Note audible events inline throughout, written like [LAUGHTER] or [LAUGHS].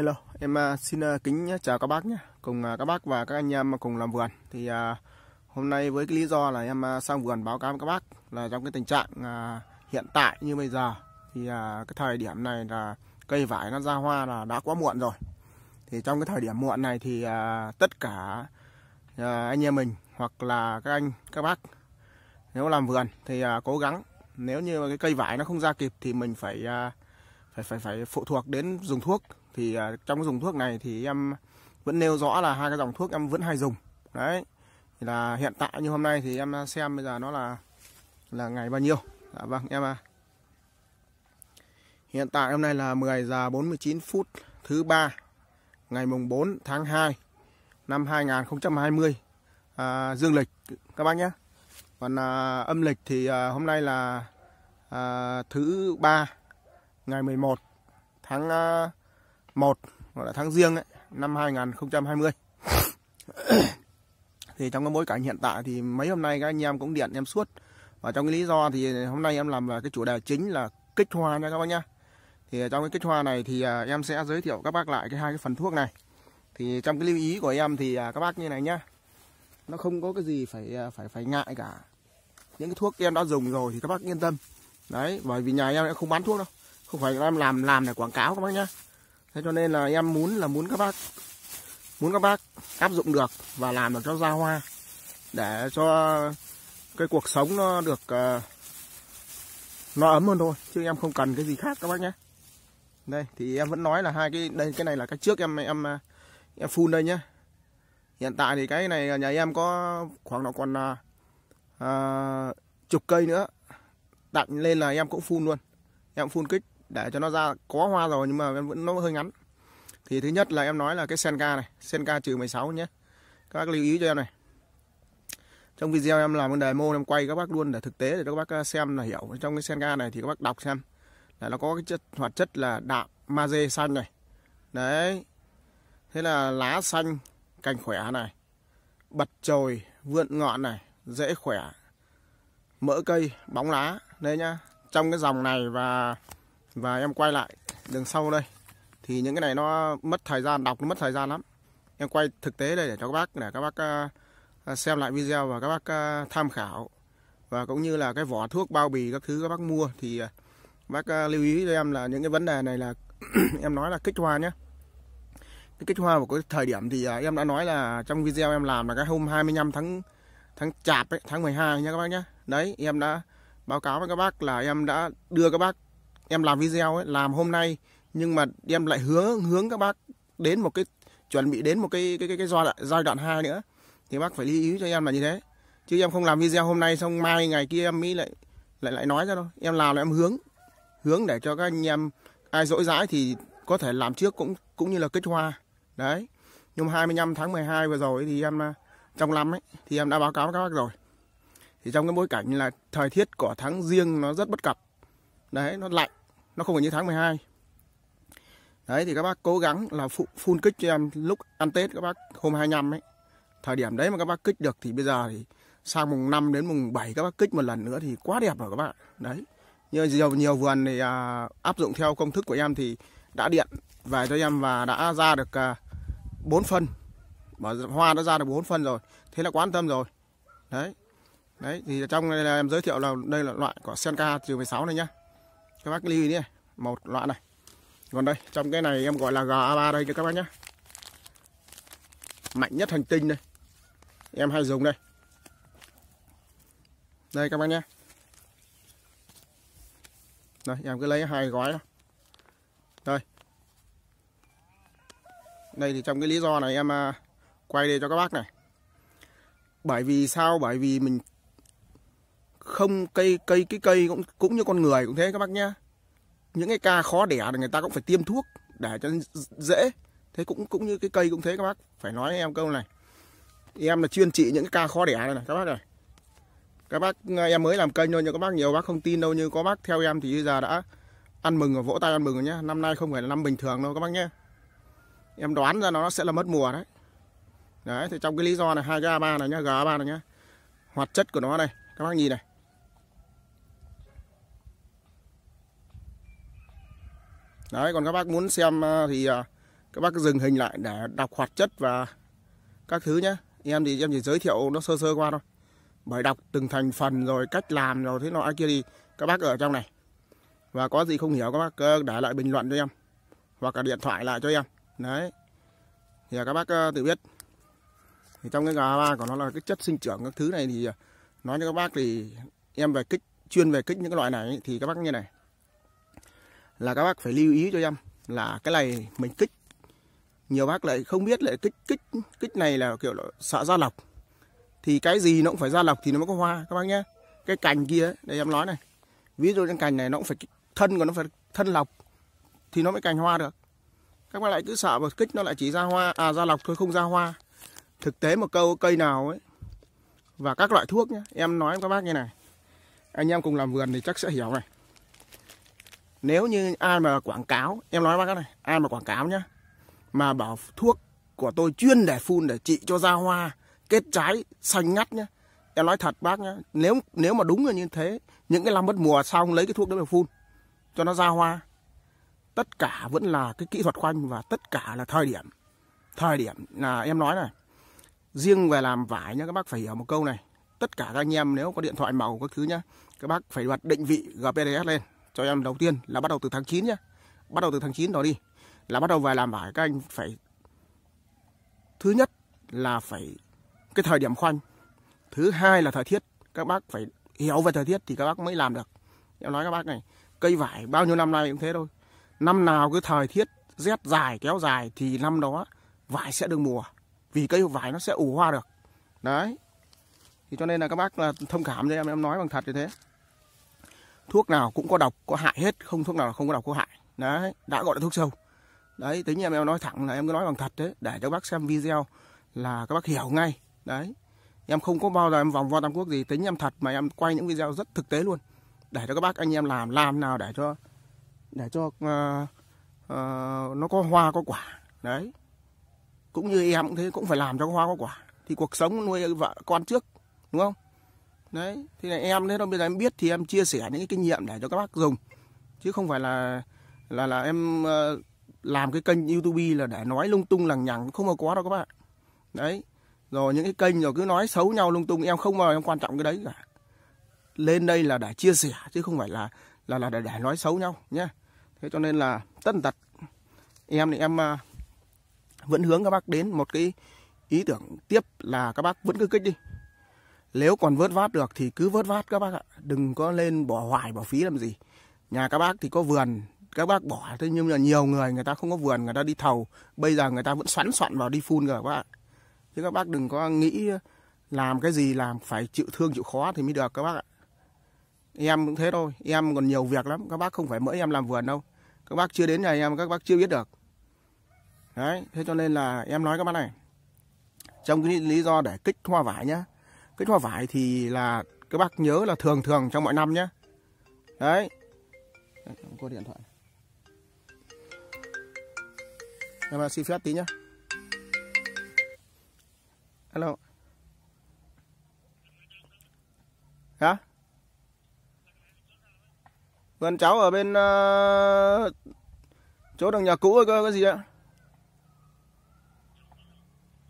Hello, em à, xin à, kính chào các bác nhé, cùng à, các bác và các anh em cùng làm vườn. Thì hôm nay với cái lý do là em sang vườn báo cáo với các bác là trong cái tình trạng hiện tại như bây giờ thì cái thời điểm này là cây vải nó ra hoa là đã quá muộn rồi. Thì trong cái thời điểm muộn này thì tất cả anh em mình hoặc là các anh các bác nếu làm vườn thì cố gắng nếu như cái cây vải nó không ra kịp thì mình phải phải phải phải phụ thuộc đến dùng thuốc thì à, trong cái dùng thuốc này thì em vẫn nêu rõ là hai cái dòng thuốc em vẫn hay dùng đấy thì là hiện tại như hôm nay thì em xem bây giờ nó là là ngày bao nhiêu dạ vâng em à hiện tại hôm nay là 10 giờ 49 phút thứ ba ngày mùng 4 tháng 2 năm 2020 à, dương lịch các bác nhé còn à, âm lịch thì à, hôm nay là à, thứ ba ngày 11 tháng à, 1 gọi là tháng riêng ấy, năm 2020 [COUGHS] thì trong cái bối cảnh hiện tại thì mấy hôm nay các anh em cũng điện em suốt và trong cái lý do thì hôm nay em làm là cái chủ đề chính là kích hoa nha các bác nhá thì trong cái kích hoa này thì à, em sẽ giới thiệu các bác lại cái hai cái phần thuốc này thì trong cái lưu ý của em thì à, các bác như này nhá nó không có cái gì phải à, phải phải ngại cả những cái thuốc em đã dùng rồi thì các bác yên tâm đấy bởi vì nhà em không bán thuốc đâu không phải em làm làm để quảng cáo các bác nhá thế cho nên là em muốn là muốn các bác muốn các bác áp dụng được và làm được cho ra hoa để cho cái cuộc sống nó được uh, nó ấm hơn thôi chứ em không cần cái gì khác các bác nhé đây thì em vẫn nói là hai cái đây cái này là cái trước em em ờ, em phun đây nhá hiện tại thì cái này nhà em có khoảng nó còn uh, chục cây nữa tặng lên là em cũng phun luôn em phun kích để cho nó ra có hoa rồi nhưng mà vẫn nó hơi ngắn thì thứ nhất là em nói là cái senka này senka trừ 16 nhé các bác lưu ý cho em này trong video em làm cái mô em quay các bác luôn để thực tế để các bác à, xem là hiểu trong cái senka này thì các bác đọc xem là nó có cái chất hoạt chất là đạm magie xanh này đấy thế là lá xanh cành khỏe này bật trồi, vượn ngọn này dễ khỏe mỡ cây bóng lá đấy nhá trong cái dòng này và và em quay lại đường sau đây thì những cái này nó mất thời gian đọc nó mất thời gian lắm em quay thực tế đây để cho các bác để các bác ờ, ờ, xem lại video và các bác ờ, tham khảo và cũng như là cái vỏ thuốc bao bì các thứ các bác mua thì bác lưu ý cho em là những cái vấn đề này là [CLEARS THROAT] em nói là kích hoa nhé cái kích hoa của cái thời điểm thì em đã nói là trong video em làm là cái hôm 25 tháng tháng chạp ấy, tháng 12 nha các bác nhé đấy em đã báo cáo với các bác là em đã đưa các bác em làm video ấy, làm hôm nay nhưng mà em lại hướng hướng các bác đến một cái chuẩn bị đến một cái cái cái, cái giai đoạn giai đoạn hai nữa thì bác phải lưu ý cho em là như thế chứ em không làm video hôm nay xong mai ngày kia em mới lại lại lại nói ra đâu em làm là em hướng hướng để cho các anh em ai dỗi dãi thì có thể làm trước cũng cũng như là kết hoa đấy nhưng mà 25 tháng 12 vừa rồi thì em à, trong năm ấy thì em đã báo cáo với các bác rồi thì trong cái bối cảnh là thời tiết của tháng riêng nó rất bất cập đấy nó lạnh nó không phải như tháng 12 đấy thì các bác cố gắng là phụ, phun kích cho em lúc ăn Tết các bác hôm 25 ấy thời điểm đấy mà các bác kích được thì bây giờ thì sang mùng 5 đến mùng 7 các bác kích một lần nữa thì quá đẹp rồi các bạn đấy như nhiều nhiều vườn thì à, áp dụng theo công thức của em thì đã điện về cho em và đã ra được à, 4 phân mà hoa đã ra được 4 phân rồi thế là quan tâm rồi đấy đấy thì trong đây là em giới thiệu là đây là loại cỏ senka trừ 16 này nhá các bác lưu ý nhé màu loạn này còn đây trong cái này em gọi là GA3 đây cho các bác nhé mạnh nhất hành tinh đây em hay dùng đây đây các bác nhé đây em cứ lấy hai gói đó. đây đây thì trong cái lý do này em à, quay đây cho các bác này bởi vì sao bởi vì mình không cây cây cái cây cũng cũng như con người cũng thế các bác nhá những cái ca khó đẻ thì người ta cũng phải tiêm thuốc để cho dễ thế cũng cũng như cái cây cũng thế các bác phải nói em câu này em là chuyên trị những cái ca khó đẻ này, này các bác này các bác ờ, em mới làm kênh thôi nhưng các bác nhiều bác không tin đâu như có bác theo em thì bây giờ đã ăn mừng và vỗ tay ăn mừng rồi nhá năm nay không phải là năm bình thường đâu các bác nhé em đoán ra nó sẽ là mất mùa đấy đấy thì trong cái lý do này hai cái a ba này nhá g ba này nhá hoạt chất của nó đây các bác nhìn này Đấy, còn các bác muốn xem ờ, thì ờ, các bác dừng hình lại để đọc hoạt chất và các thứ nhé. Em thì em chỉ giới thiệu nó sơ sơ qua thôi. Bởi đọc từng thành phần rồi cách làm rồi thế nọ kia thì các bác ở trong này. Và có gì không hiểu các bác ờ, để lại bình luận cho em. Hoặc là điện thoại lại cho em. Đấy. Thì các bác tự biết. Thì trong cái gà ba của nó là cái chất sinh trưởng các thứ này thì nói cho các bác thì em về kích chuyên về kích những cái loại này thì các bác như này là các bác phải lưu ý cho em là cái này mình kích nhiều bác lại không biết lại kích kích kích này là kiểu là sợ ra lọc thì cái gì nó cũng phải ra lọc thì nó mới có hoa các bác nhé cái cành kia ấy, đây em nói này ví dụ cái cành này nó cũng phải thân của nó phải thân lọc thì nó mới cành hoa được các bác lại cứ sợ mà kích nó lại chỉ ra hoa à ra lọc thôi không ra hoa thực tế một câu cây nào ấy và các loại thuốc nhé em nói với các bác như này anh em cùng làm vườn thì chắc sẽ hiểu này nếu như ai mà quảng cáo em nói bác này ai mà quảng cáo nhá mà bảo thuốc của tôi chuyên để phun để trị cho ra hoa kết trái xanh ngắt nhá em nói thật bác nhá nếu nếu mà đúng là như thế những cái năm mất mùa xong lấy cái thuốc đó để phun cho nó ra hoa tất cả vẫn là cái kỹ thuật khoanh và tất cả là thời điểm thời điểm là em nói này riêng về làm vải nhá các bác phải hiểu một câu này tất cả các anh em nếu có điện thoại màu các thứ nhá các bác phải đặt định vị gps lên cho em đầu tiên là bắt đầu từ tháng 9 nhá, bắt đầu từ tháng 9 đó đi là bắt đầu về làm vải các anh phải thứ nhất là phải cái thời điểm khoanh thứ hai là thời tiết các bác phải hiểu về thời tiết thì các bác mới làm được em nói các bác này cây vải bao nhiêu năm nay cũng thế thôi năm nào cứ thời tiết rét dài kéo dài thì năm đó vải sẽ được mùa vì cây vải nó sẽ ủ hoa được đấy thì cho nên là các bác là thông cảm cho em em nói bằng thật như thế thuốc nào cũng có độc có hại hết không thuốc nào không có độc có hại đấy đã gọi là thuốc sâu đấy tính em em nói thẳng là em cứ nói bằng thật đấy để cho bác xem video là các bác hiểu ngay đấy em không có bao giờ em vòng vo tam quốc gì tính em thật mà em quay những video rất thực tế luôn để cho các bác anh em làm làm nào để cho để cho uh, uh, nó có hoa có quả đấy cũng như em cũng thế cũng phải làm cho có hoa có quả thì cuộc sống nuôi vợ con trước đúng không đấy thì là em đấy đâu bây giờ em biết thì em chia sẻ những cái kinh nghiệm để cho các bác dùng chứ không phải là là là em ờ, làm cái kênh youtube là để nói lung tung lằng nhằng không có quá đâu các bạn đấy rồi những cái kênh rồi cứ nói xấu nhau lung tung em không mà em quan trọng cái đấy cả lên đây là để chia sẻ chứ không phải là là là để, để nói xấu nhau nhé thế cho nên là tất tật em thì em ờ, vẫn hướng các bác đến một cái ý tưởng tiếp là các bác vẫn cứ kích đi nếu còn vớt vát được thì cứ vớt vát các bác ạ. Đừng có lên bỏ hoài bỏ phí làm gì. Nhà các bác thì có vườn, các bác bỏ thế nhưng là nhiều người người ta không có vườn, người ta đi thầu. Bây giờ người ta vẫn xoắn soạn vào đi phun cả các bác. Chứ các bác đừng có nghĩ làm cái gì làm phải chịu thương chịu khó thì mới được các bác ạ. Em cũng thế thôi, em còn nhiều việc lắm, các bác không phải mỗi em làm vườn đâu. Các bác chưa đến nhà em, các bác chưa biết được. Đấy, thế cho nên là em nói các bác này. Trong cái lý do để kích hoa vải nhá, cái hoa vải thì là các bác nhớ là thường thường trong mọi năm nhé đấy có điện thoại em xin phép tí nhá alo hả vườn vâng, cháu ở bên uh, chỗ đằng nhà cũ cơ cái gì ạ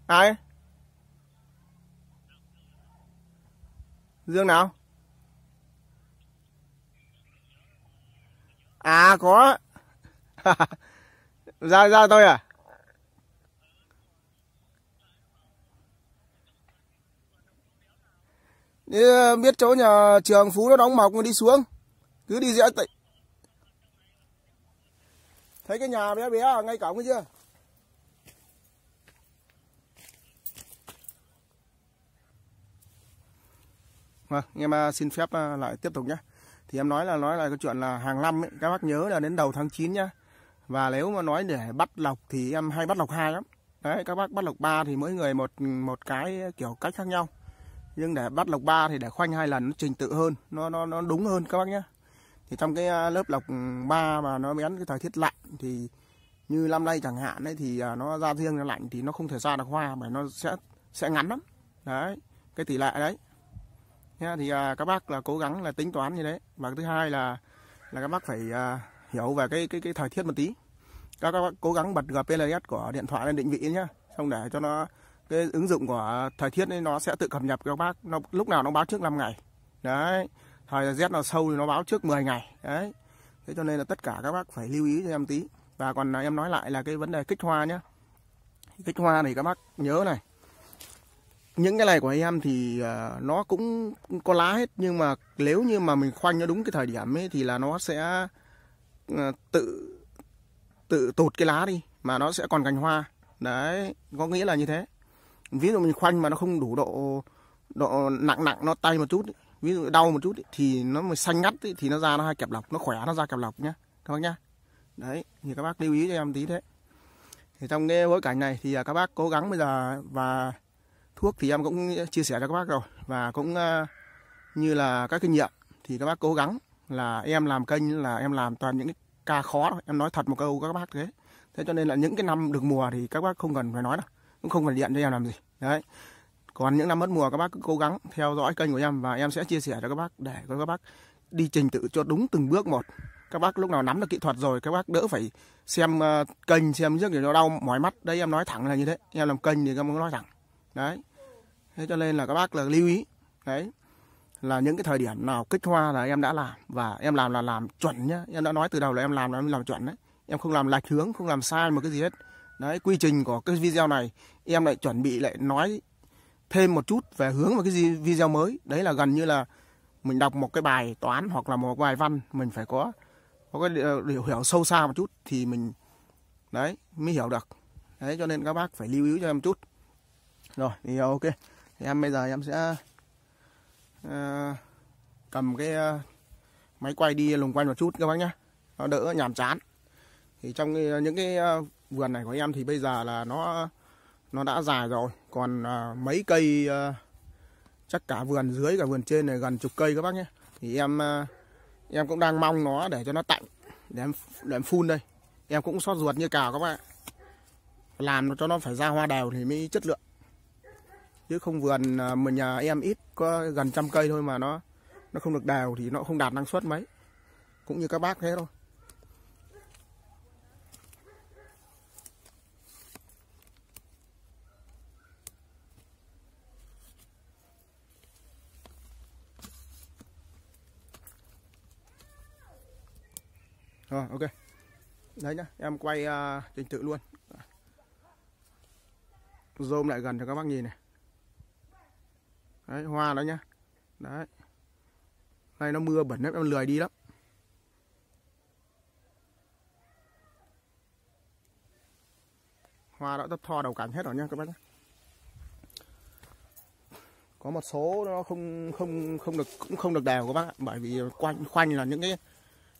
ai dương nào à có ra [LAUGHS] ra tôi à Như ờ, biết chỗ nhà trường Phú nó đóng mọc mà đi xuống Cứ đi dễ tịnh Thấy cái nhà bé bé à, ngay cổng chưa Vâng, em à, xin phép à, lại tiếp tục nhé. Thì em nói là nói là cái chuyện là hàng năm ấy, các bác nhớ là đến đầu tháng 9 nhá. Và nếu mà nói để bắt lọc thì em hay bắt lọc hai lắm. Đấy, các bác bắt lọc ba thì mỗi người một một cái kiểu cách khác nhau. Nhưng để bắt lọc ba thì để khoanh hai lần nó trình tự hơn, nó nó nó đúng hơn các bác nhé. Thì trong cái à, lớp lọc ba mà nó bén cái thời tiết lạnh thì như năm nay chẳng hạn ấy thì nó ra riêng nó lạnh thì nó không thể ra được hoa mà nó sẽ sẽ ngắn lắm. Đấy, cái tỷ lệ đấy nhá thì à, các bác là cố gắng là tính toán như đấy và thứ hai là là các bác phải à, hiểu về cái cái cái thời tiết một tí các, các bác cố gắng bật gps của điện thoại lên định vị nhá xong để cho nó cái ứng dụng của thời tiết ấy nó sẽ tự cập nhật các bác nó lúc nào nó báo trước 5 ngày đấy thời rét nào sâu thì nó báo trước 10 ngày đấy thế cho nên là tất cả các bác phải lưu ý cho em tí và còn à, em nói lại là cái vấn đề kích hoa nhá kích hoa thì các bác nhớ này những cái này của em thì uh, nó cũng có lá hết nhưng mà nếu như mà mình khoanh nó đúng cái thời điểm ấy thì là nó sẽ uh, tự tự tụt cái lá đi mà nó sẽ còn cành hoa đấy có nghĩa là như thế ví dụ mình khoanh mà nó không đủ độ độ nặng nặng nó tay một chút ấy. ví dụ đau một chút ấy, thì nó mới xanh ngắt ấy, thì nó ra nó hay kẹp lọc nó khỏe nó ra kẹp lọc nhá các bác nhá đấy thì các bác lưu ý cho em tí thế thì trong cái bối cảnh này thì à, các bác cố gắng bây giờ và thuốc thì em cũng chia sẻ cho các bác rồi và cũng ờ, như là các kinh nghiệm thì các bác cố gắng là em làm kênh là em làm toàn những cái ca khó thôi. em nói thật một câu các bác thế thế cho nên là những cái năm được mùa thì các bác không cần phải nói đâu cũng không cần điện cho em làm gì đấy còn những năm mất mùa các bác cứ cố gắng theo dõi kênh của em và em sẽ chia sẻ cho các bác để cho các bác đi trình tự cho đúng từng bước một các bác lúc nào nắm được kỹ thuật rồi các bác đỡ phải xem ờ, kênh xem nước thì nó đau mỏi mắt đấy em nói thẳng là như thế em làm kênh thì các bác nói thẳng đấy thế cho nên là các bác là lưu ý đấy là những cái thời điểm nào kích hoa là em đã làm và em làm là làm chuẩn nhá em đã nói từ đầu là em làm là em làm chuẩn đấy em không làm lệch hướng không làm sai một cái gì hết đấy quy trình của cái video này em lại chuẩn bị lại nói thêm một chút về hướng vào cái gì video mới đấy là gần như là mình đọc một cái bài toán hoặc là một bài văn mình phải có có cái hiểu, hiểu sâu xa một chút thì mình đấy mới hiểu được đấy cho nên các bác phải lưu ý cho em chút rồi thì à, ok thì em bây giờ em sẽ uh, cầm cái uh, máy quay đi lùng quanh một chút các bác nhá nó đỡ nhàm chán thì trong cái, những cái uh, vườn này của em thì bây giờ là nó nó đã dài rồi còn uh, mấy cây uh, chắc cả vườn dưới cả vườn trên này gần chục cây các bác nhé thì em uh, em cũng đang mong nó để cho nó tạnh để em để em phun đây em cũng xót ruột như cào các bạn làm cho nó phải ra hoa đều thì mới chất lượng chứ không vườn à, mà nhà em ít có gần trăm cây thôi mà nó nó không được đào thì nó không đạt năng suất mấy cũng như các bác thế thôi Rồi ok Đấy nhá em quay uh, trình tự luôn Zoom lại gần cho các bác nhìn này đấy hoa đó nhá đấy nay nó mưa bẩn lắm em lười đi lắm hoa đã thấp tho đầu cành hết rồi nhá các bác nhé có một số nó không không không được cũng không được đều các bác ạ. bởi vì quanh khoanh là những cái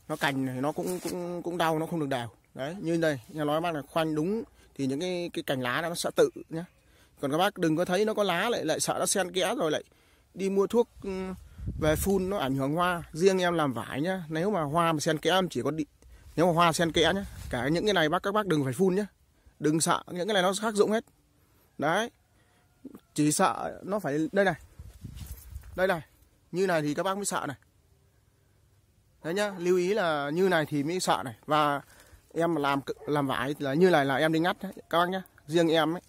nó cành này nó cũng cũng cũng đau nó không được đều đấy như đây nhà nói bác là khoanh đúng thì những cái cái cành lá nó sẽ tự nhá còn các bác đừng có thấy nó có lá lại lại sợ nó sen kẽ rồi lại đi mua thuốc ừ, về phun nó ảnh hưởng hoa riêng em làm vải nhá nếu mà hoa mà sen kẽ em chỉ có đi nếu mà hoa sen kẽ nhá cả những cái này bác các bác đừng phải phun nhá đừng sợ những cái này nó khắc dụng hết đấy chỉ sợ nó phải đây này đây này như này thì các bác mới sợ này đấy nhá lưu ý là như này thì mới sợ này và em làm làm vải là như này là em đi ngắt đấy, các bác nhá riêng em ấy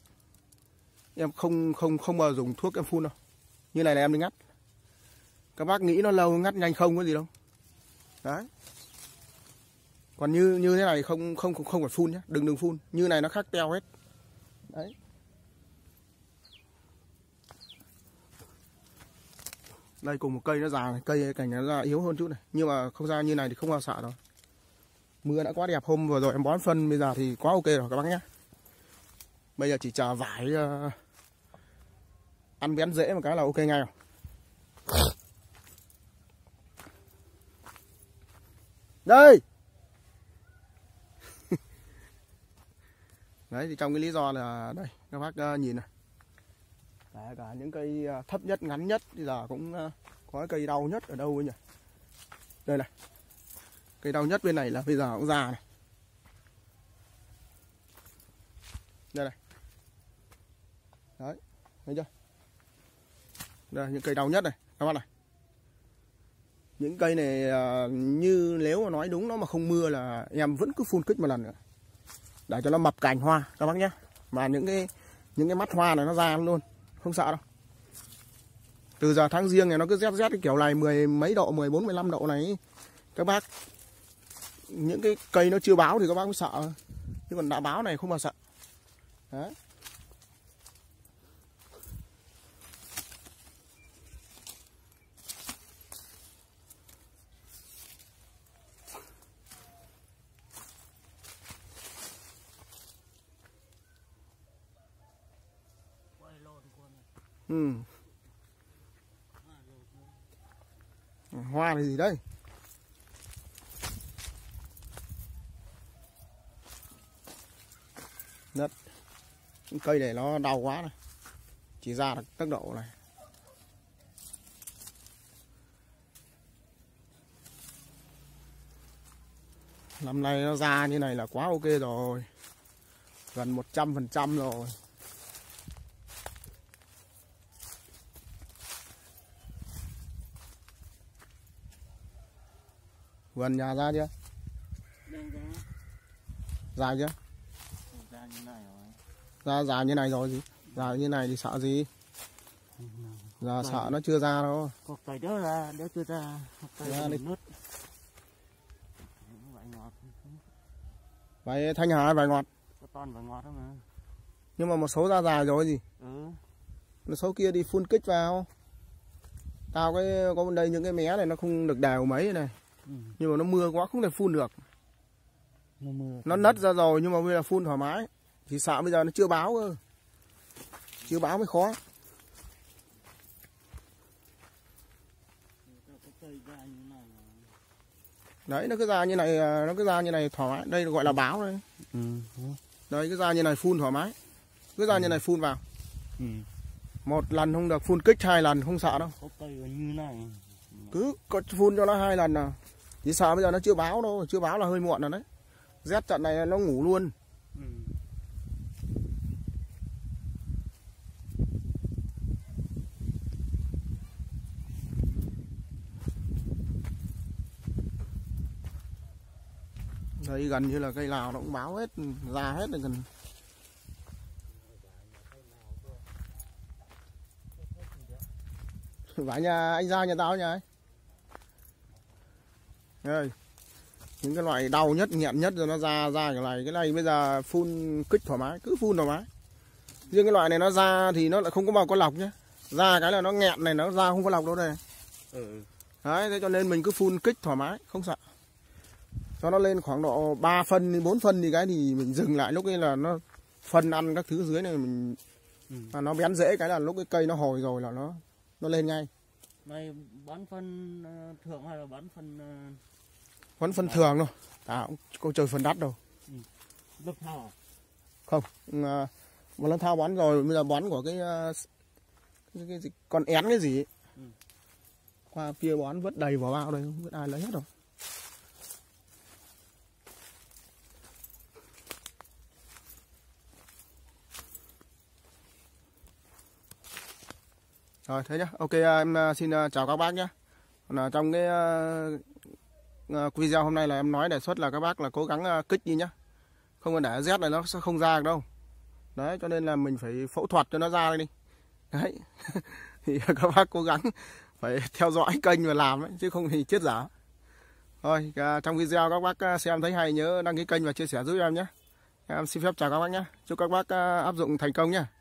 em không không không mà dùng thuốc em phun đâu như này là em đi ngắt các bác nghĩ nó lâu ngắt nhanh không có gì đâu đấy còn như như thế này không không không, phải phun nhé đừng đừng phun như này nó khác teo hết đấy đây cùng một cây nó già này cây cảnh nó ra yếu hơn chút này nhưng mà không ra như này thì không bao xạ đâu mưa đã quá đẹp hôm vừa rồi em bón phân bây giờ thì quá ok rồi các bác nhé bây giờ chỉ chờ vải uh, ăn bén dễ một cái là ok ngay rồi đây [LAUGHS] đấy thì trong cái lý do là đây các bác uh, nhìn này Đấy, cả những cây ờ, thấp nhất ngắn nhất bây giờ cũng có cây đau nhất ở đâu ấy nhỉ đây này cây đau nhất bên này là bây giờ cũng già này đây này thấy chưa đây những cây đau nhất này các bạn này những cây này à, như nếu mà nói đúng nó mà không mưa là em vẫn cứ phun kích một lần nữa để cho nó mập cành hoa các bác nhé mà những cái những cái mắt hoa này nó ra luôn không sợ đâu từ giờ tháng riêng này nó cứ rét rét cái kiểu này mười mấy độ mười 14 15 độ này các bác những cái cây nó chưa báo thì các bác mới sợ nhưng còn đã báo này không mà sợ đấy Ừ. hoa là gì đây đất cây này nó đau quá này chỉ ra được tốc độ này năm nay nó ra như này là quá ok rồi gần 100% rồi vườn nhà ra chưa ra chưa ra như già như này rồi gì già như này thì sợ gì già sợ nó chưa ra đâu cọc tỏi đó là đỡ chưa ra ra đi nuốt bài thanh hà vài ngọt có toàn vài ngọt đó mà nhưng mà một số ra dài rồi gì ừ. một số kia đi phun kích vào tao cái có bên đây những cái mé này nó không được đều mấy này Ừ. nhưng mà nó mưa quá không thể phun được nó, nứt ra rồi nhưng mà bây giờ phun thoải mái thì sợ bây giờ nó chưa báo cơ chưa báo mới khó đấy nó cứ ra như này à, nó cứ ra như này thoải mái đây gọi là báo đấy ừ, đấy cứ ra như này phun thoải mái cứ ra ừ. như này phun vào một lần không được phun kích hai lần không sợ đâu cứ có phun cho nó hai lần nào chỉ sợ bây giờ nó chưa báo đâu, chưa báo là hơi muộn rồi đấy. Rét trận này nó ngủ luôn. Ừ. Đây gần như là cây nào nó cũng báo hết, ra hết rồi gần vả nhà anh ra nhà tao nha đây những cái loại đau nhất nghẹn nhất rồi nó ra ra cái này cái này bây giờ phun kích thoải mái cứ phun thoải mái riêng cái loại này nó ra thì nó lại không có bao có lọc nhé ra cái là nó nghẹn này nó ra không có lọc đâu đây ừ. đấy thế cho nên mình cứ phun kích thoải mái không sợ cho nó lên khoảng độ 3 phân 4 phân thì cái thì mình dừng lại lúc ấy là nó phân ăn các thứ dưới này mình ừ. à, nó bén dễ cái là lúc cái cây nó hồi rồi là nó nó lên ngay mày bón phân ờ, thượng hay là bón phân ờ, vẫn phân thường thôi à, cũng cô chơi phân đắt đâu ừ. À? không ừ, à, một lần thao bón rồi bây giờ bón của cái à, cái, cái gì, còn én cái gì ừ. qua kia bón vớt đầy vào bao đây không biết ai lấy hết rồi rồi thế nhá ok em à, xin chào các bác nhé còn trong cái Ờ, video hôm nay là em nói đề xuất là các bác là cố gắng ờ, kích đi nhá không có để rét này nó sẽ không ra được đâu đấy cho nên là mình phải phẫu thuật cho nó ra đi đấy [LAUGHS] thì các bác cố gắng phải [LAUGHS] theo dõi kênh và làm ấy, chứ không thì chết giả thôi ờ, trong video các bác xem thấy hay nhớ đăng ký kênh và chia sẻ giúp em nhé em xin phép chào các bác nhé chúc các bác áp dụng thành công nhé